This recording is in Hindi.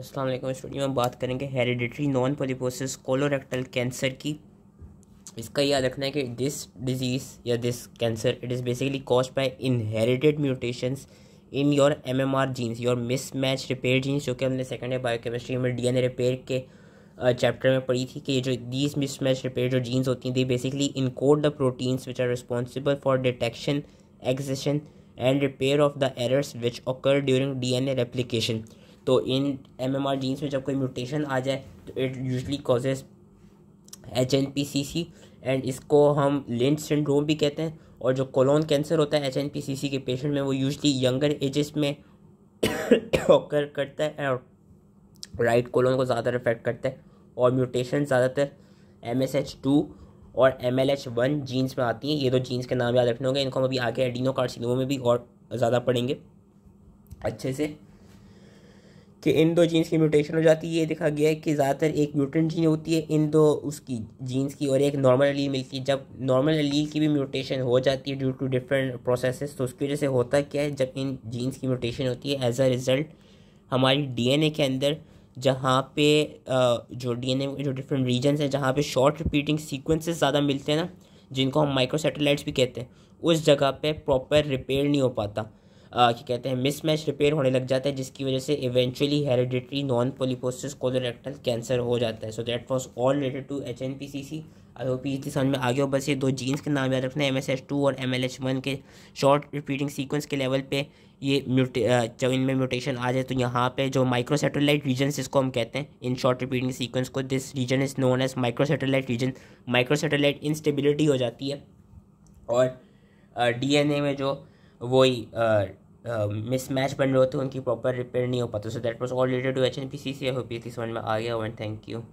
अस्सलाम वालेकुम स्टूडियो में बात करेंगे hereditary non polyposis colorectal cancer की इसका याद रखना है कि दिस डिजीज़ या this cancer it is basically cause by inherited mutations in your M M R genes your mismatch repair genes जो कि हमने सेकेंड ईयर बायोकेमिस्ट्री में डी एन ए रिपेयर के चैप्टर में पढ़ी थी कि जो दीज मिस मैच रिपेयर जो जीन्स होती हैं basically basically encode the proteins which are responsible for detection excision and repair of the errors which occur during D N A replication तो इन एम एम आर जीन्स में जब कोई म्यूटेशन आ जाए तो it usually causes H N P C C and इसको हम लिंच सिंड्रोम भी कहते हैं और जो कोलोन कैंसर होता है H N P C C के पेशेंट में वो यूजली यंगर एजेस में ऑकर करता है और राइट कोलोन को ज़्यादा इफेक्ट करता है और म्यूटेशन ज़्यादातर एम एस एच टू और M L H one genes में आती हैं ये दो जीन्स के नाम याद रखने होंगे इनको हम अभी आगे एडिनो कार्सिनोमा में भी और ज़्यादा पढ़ेंगे अच्छे से कि इन दो जीन्स की म्यूटेशन हो जाती है ये देखा गया है कि ज़्यादातर एक म्यूटेंट जीन होती है इन दो उसकी जीन्स की और एक नॉर्मल अलील मिलती है जब नॉर्मल अलील की भी म्यूटेशन हो जाती है ड्यू टू डिफरेंट प्रोसेसेस तो उसकी वजह से होता क्या है जब इन जीन्स की म्यूटेशन होती है एज अ रिज़ल्ट हमारी ए के अंदर जहाँ पे जो डी एन जो डिफरेंट रीजन हैं जहाँ पर शॉर्ट रिपीटिंग सीकुनसेस ज़्यादा मिलते हैं ना जिनको हम माइक्रो सैटेलाइट्स भी कहते हैं उस जगह पर प्रॉपर रिपेयर नहीं हो पाता क्या कहते हैं मिसमैच रिपेयर होने लग जाता है जिसकी वजह से eventually hereditary non polyposis colorectal cancer हो जाता है so that was all related to H N P C C I hope इतनी समझ में आगे हो बस ये दो जीन्स के नाम याद रखना है एम एस एच टू और एम एल एच वन के शॉर्ट रिपीटिंग सीक्वेंस के लेवल पे ये म्यूटे जब इनमें म्यूटेशन आ जाए तो यहाँ पे जो माइक्रो सैटेलाइट रीजन जिसको हम कहते हैं इन शॉर्ट रिपीटिंग सीक्वेंस को this region is known as micro satellite region micro satellite instability हो जाती है और डी एन ए में जो वही मिसमैच बन रहे होते उनकी प्रॉपर रिपेयर नहीं हो पाती so that was all related to H N P C C I hope ये समझ में आ गया एंड थैंक यू